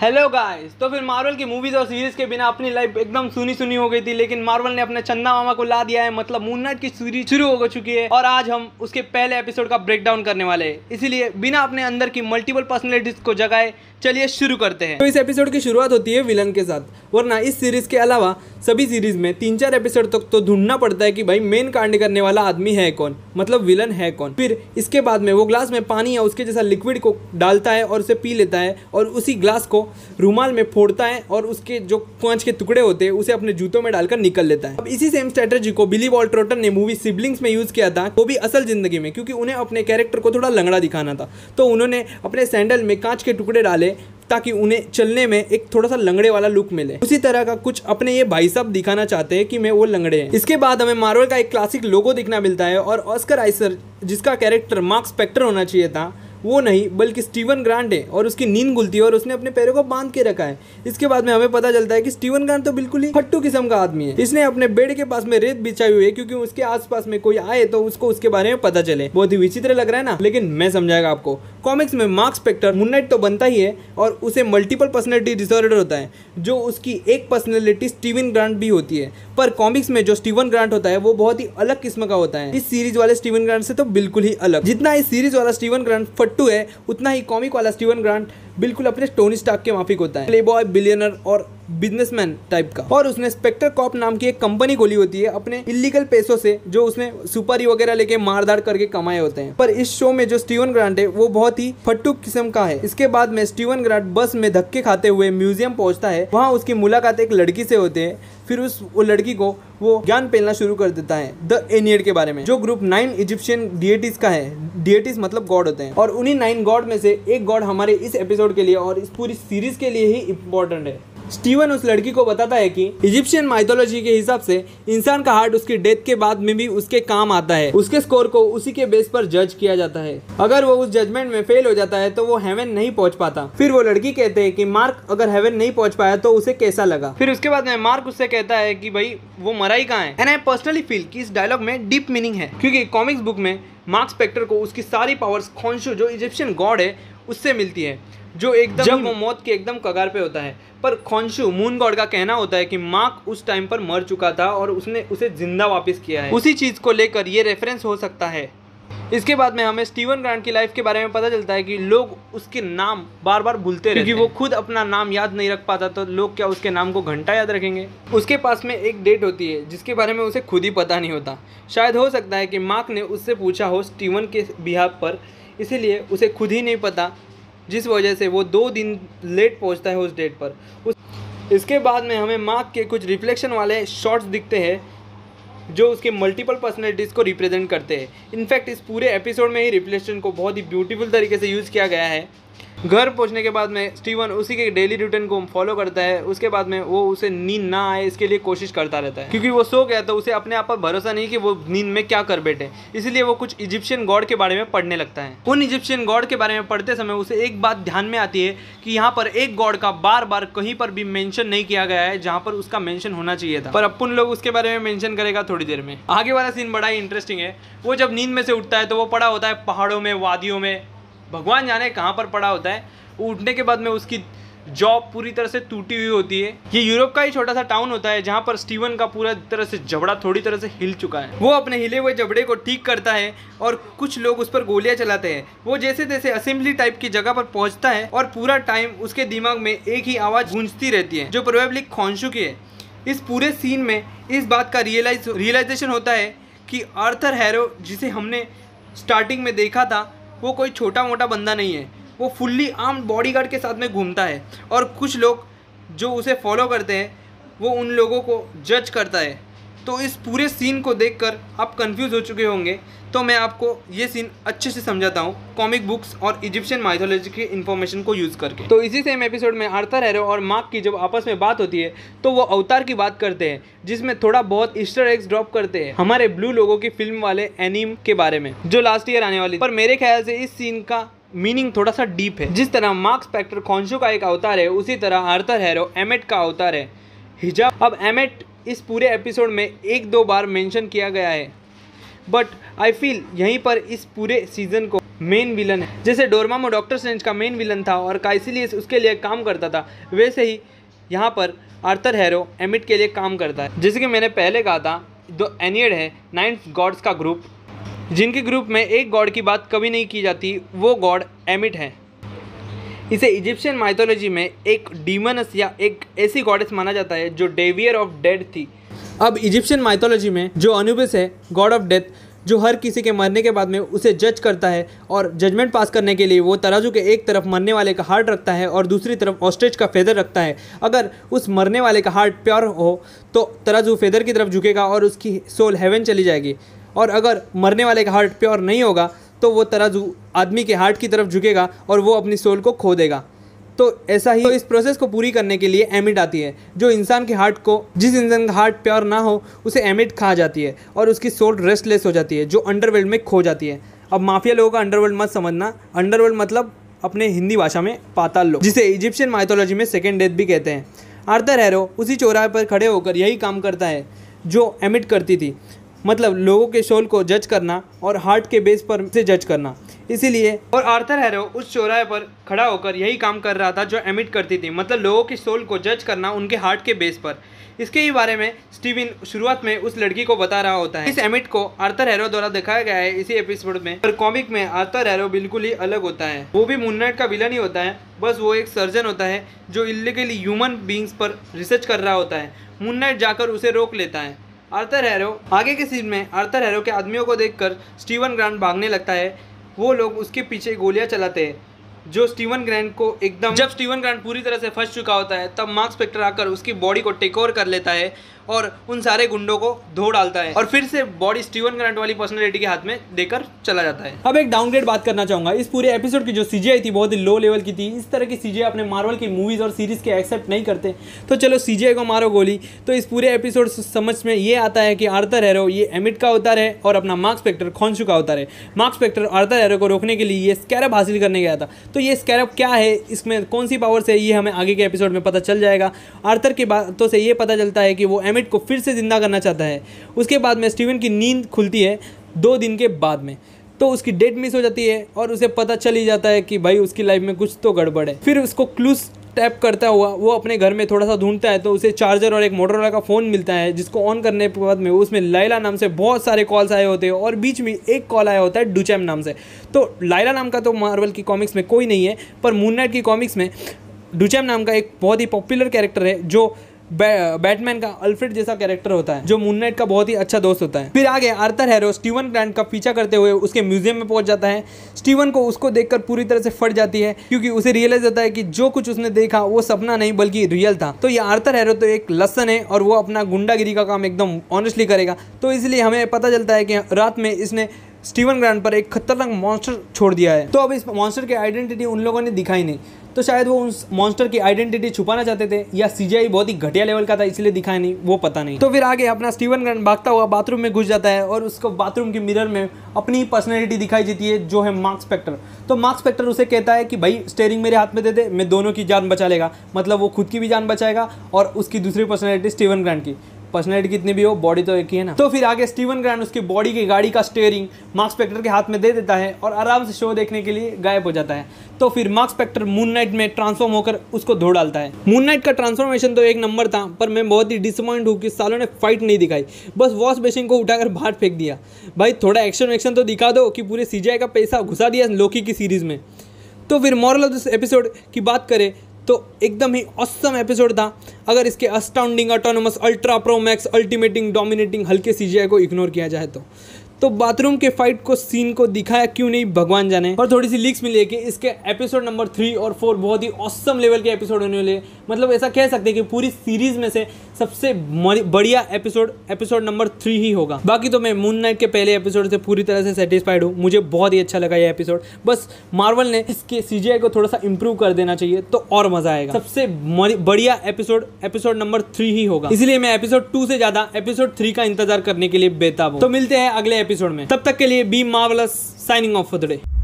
hello guys तो फिर Marvel की मूवीज़ और सीरीज़ के बिना अपनी लाइफ एकदम सुनी सुनी हो गई थी लेकिन मार्वल ने अपने चंदा मामा को ला दिया है मतलब मून नाइट की सीरीज शुरू हो चुकी है और आज हम उसके पहले एपिसोड का ब्रेकडाउन करने वाले हैं इसीलिए बिना अपने अंदर की मल्टीपल पर्सनैलिटीज को जगाए चलिए शुरू करते हैं तो इस एपिसोड की शुरुआत होती है विलन के साथ वरना इस सीरीज़ के अलावा सभी सीरीज़ में तीन चार एपिसोड तक तो ढूंढना पड़ता है कि भाई मेन कांड करने वाला आदमी है कौन मतलब विलन है कौन फिर इसके बाद में वो ग्लास में पानी या उसके जैसा लिक्विड को डालता है और उसे पी लेता है और उसी ग्लास को रूमाल में फोड़ता है और उसके जो कांच के टुकड़े होते हैं उसे अपने जूतों में डालकर निकल लेता है अब इसी सेम स्ट्रेटेजी को बिली वॉल्ट्रोटन ने मूवी सिबलिंग्स में यूज़ किया था वो भी असल जिंदगी में क्योंकि उन्हें अपने कैरेक्टर को थोड़ा लंगड़ा दिखाना था तो उन्होंने अपने सैंडल में कांच के टुकड़े डाले ताकि उन्हें चलने में एक थोड़ा सा लंगड़े वाला लुक मिले उसी तरह का कुछ अपने ये भाई साहब दिखाना चाहते हैं कि मैं वो लंगड़े हैं इसके बाद हमें मार्वल का एक क्लासिक लोगो दिखना मिलता है और ऑस्कर आइसर जिसका कैरेक्टर मार्क्स स्पेक्टर होना चाहिए था वो नहीं बल्कि स्टीवन ग्रांट है और उसकी नींद गुलती है और उसने अपने पैरों को बांध के रखा है इसके बाद में हमें पता चलता है कि स्टीवन ग्रांट तो बिल्कुल ही फट्टू किस्म का आदमी है इसने अपने बेड के पास में रेत बिछाई हुई है क्योंकि उसके आसपास में कोई आए तो उसको उसके बारे में पता चले बहुत ही विचित्र लग रहा है ना लेकिन मैं समझाएगा आपको कॉमिक्स में मार्क्स स्पेक्टर मुन्नाइट तो बनता ही है और उसे मल्टीपल पर्सनैलिटी डिसऑर्डर होता है जो उसकी एक पर्सनैलिटी स्टीवन ग्रांट भी होती है पर कॉमिक्स में जो स्टीवन ग्रांट होता है वो बहुत ही अलग किस्म का होता है इस सीरीज वाले स्टीवन ग्रांट से तो बिल्कुल ही अलग जितना इस सीरीज वाला स्टीवन ग्रांट पट्टू है उतना ही कॉमिक वाला स्टीवन ग्रांट बिल्कुल अपने टोनी स्टाक के माफिक होता है प्ले बॉय बिलियनर और बिजनेसमैन टाइप का और उसने स्पेक्टर कॉप नाम की एक कंपनी खोली होती है अपने इलीगल पैसों से जो उसने सुपारी वगैरह लेके धार करके कमाए होते हैं पर इस शो में जो स्टीवन ग्रांट है वो बहुत ही फट्टू किस्म का है इसके बाद में स्टीवन ग्रांट बस में धक्के खाते हुए म्यूजियम पहुंचता है वहाँ उसकी मुलाकात एक लड़की से होती है फिर उस वो लड़की को वो ज्ञान फैलना शुरू कर देता है द एनियड के बारे में जो ग्रुप नाइन इजिप्शियन डिएटीज का है डिएटीज मतलब गॉड होते हैं और उन्हीं नाइन गॉड में से एक गॉड हमारे इस एपिसोड के लिए और इस पूरी सीरीज के लिए ही इम्पोर्टेंट है स्टीवन उस लड़की को बताता है कि इजिप्शियन माइथोलॉजी के हिसाब से इंसान का हार्ट उसकी डेथ के बाद में भी उसके काम आता है उसके स्कोर को उसी के बेस पर जज किया जाता है अगर वो उस जजमेंट में फेल हो जाता है तो वो हेवन नहीं पहुंच पाता फिर वो लड़की कहते हैं कि मार्क अगर हेवन नहीं पहुंच पाया तो उसे कैसा लगा फिर उसके बाद में मार्क उससे कहता है कि भाई वो मरा ही कहाँ है एंड आई पर्सनली फील की इस डायलॉग में डीप मीनिंग है क्योंकि कॉमिक्स बुक में मार्क स्पेक्टर को उसकी सारी पावर्स खॉन्शो जो इजिप्शियन गॉड है उससे मिलती है जो एकदम मौत के एकदम कगार पे होता है पर खोशु मून गॉड का कहना होता है कि मार्क उस टाइम पर मर चुका था और उसने उसे जिंदा वापस किया है उसी चीज़ को लेकर ये रेफरेंस हो सकता है इसके बाद में हमें स्टीवन ग्रांट की लाइफ के बारे में पता चलता है कि लोग उसके नाम बार बार भूलते रहते क्योंकि वो खुद अपना नाम याद नहीं रख पाता तो लोग क्या उसके नाम को घंटा याद रखेंगे उसके पास में एक डेट होती है जिसके बारे में उसे खुद ही पता नहीं होता शायद हो सकता है कि मार्क ने उससे पूछा हो स्टीवन के बिहाब पर इसीलिए उसे खुद ही नहीं पता जिस वजह से वो दो दिन लेट पहुंचता है उस डेट पर उस इसके बाद में हमें मार्क के कुछ रिफ्लेक्शन वाले शॉट्स दिखते हैं जो उसके मल्टीपल पर्सनैलिटीज़ को रिप्रेजेंट करते हैं इनफैक्ट इस पूरे एपिसोड में ही रिफ्लेक्शन को बहुत ही ब्यूटीफुल तरीके से यूज़ किया गया है घर पहुंचने के बाद में स्टीवन उसी के डेली रूटीन को फॉलो करता है उसके बाद में वो उसे नींद ना आए इसके लिए कोशिश करता रहता है क्योंकि वो सो गया तो उसे अपने आप पर भरोसा नहीं कि वो नींद में क्या कर बैठे इसलिए वो कुछ इजिप्शियन गॉड के बारे में पढ़ने लगता है उन इजिप्शियन गॉड के बारे में पढ़ते समय उसे एक बात ध्यान में आती है कि यहाँ पर एक गॉड का बार बार कहीं पर भी मैंशन नहीं किया गया है जहाँ पर उसका मैंशन होना चाहिए था पर अपन लोग उसके बारे में मैंशन करेगा थोड़ी देर में आगे वाला सीन बड़ा ही इंटरेस्टिंग है वो जब नींद में से उठता है तो वो पड़ा होता है पहाड़ों में वादियों में भगवान जाने कहाँ पर पड़ा होता है उठने के बाद में उसकी जॉब पूरी तरह से टूटी हुई होती है ये यूरोप का ही छोटा सा टाउन होता है जहाँ पर स्टीवन का पूरा तरह से जबड़ा थोड़ी तरह से हिल चुका है वो अपने हिले हुए जबड़े को ठीक करता है और कुछ लोग उस पर गोलियां चलाते हैं वो जैसे जैसे असेंबली टाइप की जगह पर पहुंचता है और पूरा टाइम उसके दिमाग में एक ही आवाज़ गूंजती रहती है जो प्रोबेबली खौशु की है इस पूरे सीन में इस बात का रियलाइज रियलाइजेशन होता है कि आर्थर हैरो जिसे हमने स्टार्टिंग में देखा था वो कोई छोटा मोटा बंदा नहीं है वो फुल्ली आर्म बॉडीगार्ड के साथ में घूमता है और कुछ लोग जो उसे फॉलो करते हैं वो उन लोगों को जज करता है तो इस पूरे सीन को देखकर आप कंफ्यूज हो चुके होंगे तो मैं आपको ये सीन अच्छे से समझाता हूँ कॉमिक बुक्स और इजिप्शियन माइथोलॉजी की इन्फॉर्मेशन को यूज़ करके तो इसी सेम एपिसोड में आर्थर हैरो और मार्क की जब आपस में बात होती है तो वो अवतार की बात करते हैं जिसमें थोड़ा बहुत ईस्टर एग्स ड्रॉप करते हैं हमारे ब्लू लोगों की फिल्म वाले एनिम के बारे में जो लास्ट ईयर आने वाली पर मेरे ख्याल से इस सीन का मीनिंग थोड़ा सा डीप है जिस तरह मार्क स्पेक्टर कॉन्शो का एक अवतार है उसी तरह आर्थर हैरो एमेट का अवतार है हिजाब अब एमेट इस पूरे एपिसोड में एक दो बार मेंशन किया गया है बट आई फील यहीं पर इस पूरे सीजन को मेन विलन है जैसे डोरमामो डॉक्टर स्ट्रेंज का मेन विलन था और काइसिलियस उसके लिए काम करता था वैसे ही यहाँ पर आर्थर हैरो एमिट के लिए काम करता है जैसे कि मैंने पहले कहा था दो एनियड है नाइन्थ गॉड्स का ग्रुप जिनके ग्रुप में एक गॉड की बात कभी नहीं की जाती वो गॉड एमिट है इसे इजिप्शियन माइथोलॉजी में एक डीमनस या एक ऐसी गॉडेस माना जाता है जो डेवियर ऑफ डेड थी अब इजिप्शियन माइथोलॉजी में जो अनुबिस है गॉड ऑफ डेथ जो हर किसी के मरने के बाद में उसे जज करता है और जजमेंट पास करने के लिए वो तराजू के एक तरफ मरने वाले का हार्ट रखता है और दूसरी तरफ ऑस्ट्रेच का फेदर रखता है अगर उस मरने वाले का हार्ट प्योर हो तो तराजू फेदर की तरफ झुकेगा और उसकी सोल हेवन चली जाएगी और अगर मरने वाले का हार्ट प्योर नहीं होगा तो वो तराजू आदमी के हार्ट की तरफ झुकेगा और वो अपनी सोल को खो देगा तो ऐसा ही तो इस प्रोसेस को पूरी करने के लिए एमिड आती है जो इंसान के हार्ट को जिस इंसान का हार्ट प्योर ना हो उसे एमिड खा जाती है और उसकी सोल रेस्टलेस हो जाती है जो अंडरवर्ल्ड में खो जाती है अब माफिया लोगों का अंडरवर्ल्ड मत समझना अंडरवर्ल्ड मतलब अपने हिंदी भाषा में पाताल लोग जिसे इजिप्शियन माइथोलॉजी में सेकेंड डेथ भी कहते हैं आर्थर हैरो उसी चौराहे पर खड़े होकर यही काम करता है जो एमिट करती थी मतलब लोगों के सोल को जज करना और हार्ट के बेस पर से जज करना इसीलिए और आर्थर हैरो उस चौराहे पर खड़ा होकर यही काम कर रहा था जो एमिट करती थी मतलब लोगों के सोल को जज करना उनके हार्ट के बेस पर इसके ही बारे में स्टीविन शुरुआत में उस लड़की को बता रहा होता है इस एमिट को आर्थर हैरो द्वारा दिखाया गया है इसी एपिसोड में पर कॉमिक में आर्थर हैरो बिल्कुल ही अलग होता है वो भी मुन्नाइट का विलन ही होता है बस वो एक सर्जन होता है जो इलीगली ह्यूमन बींग्स पर रिसर्च कर रहा होता है मुन्नाइट जाकर उसे रोक लेता है अर्थर हैरो आगे के सीन में आर्थर हैरो के आदमियों को देखकर स्टीवन ग्रांड भागने लगता है वो लोग उसके पीछे गोलियां चलाते हैं जो स्टीवन ग्रैंड को एकदम जब स्टीवन ग्रैंड पूरी तरह से फंस चुका होता है तब मार्क्स स्पेक्टर आकर उसकी बॉडी को टेक ओवर कर लेता है और उन सारे गुंडों को धो डालता है और फिर से बॉडी स्टीवन ग्रांट वाली पर्सनैलिटी के हाथ में देकर चला जाता है अब एक डाउनग्रेड बात करना चाहूंगा इस पूरे एपिसोड की जो सीजीआई थी बहुत ही लो लेवल की थी इस तरह की सीजीआई अपने मार्वल की मूवीज और सीरीज के एक्सेप्ट नहीं करते तो चलो सीजीआई को मारो गोली तो इस पूरे एपिसोड समझ में ये आता है कि आर्थर हैरो ये एमिट का अवतार है और अपना मार्क्स स्पेक्टर खोन का अवतार है मार्क्स स्पेक्टर आर्थर हैरो को रोकने के लिए ये स्कैरब हासिल करने गया था तो ये स्कैरप क्या है इसमें कौन सी पावर्स है ये हमें आगे के एपिसोड में पता चल जाएगा आर्थर की बातों से ये पता चलता है कि वो एम एमिट को फिर से ज़िंदा करना चाहता है उसके बाद में स्टीवन की नींद खुलती है दो दिन के बाद में तो उसकी डेट मिस हो जाती है और उसे पता चल ही जाता है कि भाई उसकी लाइफ में कुछ तो गड़बड़ है फिर उसको क्लूज टैप करता हुआ वो अपने घर में थोड़ा सा ढूंढता है तो उसे चार्जर और एक मोटरोला का फ़ोन मिलता है जिसको ऑन करने के बाद में उसमें लाइला नाम से बहुत सारे कॉल्स आए होते हैं और बीच में एक कॉल आया होता है डुचैम नाम से तो लाइला नाम का तो मार्वल की कॉमिक्स में कोई नहीं है पर मून नाइट की कॉमिक्स में डुचैम नाम का एक बहुत ही पॉपुलर कैरेक्टर है जो बैटमैन का अल्फ्रेड जैसा कैरेक्टर होता है जो मून नाइट का बहुत ही अच्छा दोस्त होता है फिर आगे आर्थर हैरो स्टीवन ग्रांड का पीछा करते हुए उसके म्यूजियम में पहुंच जाता है स्टीवन को उसको देखकर पूरी तरह से फट जाती है क्योंकि उसे रियलाइज होता है कि जो कुछ उसने देखा वो सपना नहीं बल्कि रियल था तो ये आर्थर हैरो तो एक लसन है और वो अपना गुंडागिरी का काम एकदम ऑनेस्टली करेगा तो इसलिए हमें पता चलता है कि रात में इसने स्टीवन ग्रांड पर एक खतरनाक मॉन्स्टर छोड़ दिया है तो अब इस मॉन्स्टर की आइडेंटिटी उन लोगों ने दिखाई नहीं तो शायद वो उस मॉन्स्टर की आइडेंटिटी छुपाना चाहते थे या सीजीआई बहुत ही घटिया लेवल का था इसलिए दिखाया नहीं वो पता नहीं तो फिर आगे अपना स्टीवन ग्रैंड भागता हुआ बाथरूम में घुस जाता है और उसको बाथरूम के मिरर में अपनी पर्सनैलिटी दिखाई देती है जो है मार्क्स स्पेक्टर तो मार्क्स स्पेक्टर उसे कहता है कि भाई स्टेयरिंग मेरे हाथ में दे दे मैं दोनों की जान बचा लेगा मतलब वो खुद की भी जान बचाएगा और उसकी दूसरी पर्सनैलिटी स्टीवन ग्रांड की पर्सनैलिटी कितनी भी हो बॉडी तो एक ही है ना तो फिर आगे स्टीवन ग्रैंड उसकी बॉडी की गाड़ी का स्टेयरिंग मार्क्स पैक्टर के हाथ में दे देता है और आराम से शो देखने के लिए गायब हो जाता है तो फिर मार्क्स पैक्टर मून नाइट में ट्रांसफॉर्म होकर उसको धो डालता है मून नाइट का ट्रांसफॉर्मेशन तो एक नंबर था पर मैं बहुत ही डिसअपॉइंट हूँ कि सालों ने फाइट नहीं दिखाई बस वॉश बेसिन को उठाकर बाहर फेंक दिया भाई थोड़ा एक्शन वैक्शन तो दिखा दो कि पूरे सीजीआई का पैसा घुसा दिया लोकी की सीरीज़ में तो फिर मॉरल ऑफ दिस एपिसोड की बात करें तो एकदम ही असम एपिसोड था अगर इसके astounding autonomous ultra pro max ultimating dominating हल्के सी को इग्नोर किया जाए तो तो बाथरूम के फाइट को सीन को दिखाया क्यों नहीं भगवान जाने और थोड़ी सी लीक्स मिली है कि इसके एपिसोड नंबर थ्री और फोर बहुत ही औसम लेवल के एपिसोड होने वाले मतलब ऐसा कह सकते हैं कि पूरी सीरीज़ में से सबसे बढ़िया एपिसोड एपिसोड नंबर थ्री ही होगा बाकी तो मैं मून नाइट के पहले एपिसोड से पूरी तरह से सेटिस्फाइड हूँ मुझे बहुत ही अच्छा लगा ये एपिसोड बस मार्वल ने इसके सी को थोड़ा सा इंप्रूव कर देना चाहिए तो और मज़ा आएगा सबसे बढ़िया एपिसोड एपिसोड नंबर थ्री ही होगा इसलिए मैं एपिसोड टू से ज़्यादा एपिसोड थ्री का इंतजार करने के लिए बेताब हूँ तो मिलते हैं अगले एपिसोड में तब तक के लिए be marvellous signing off for the day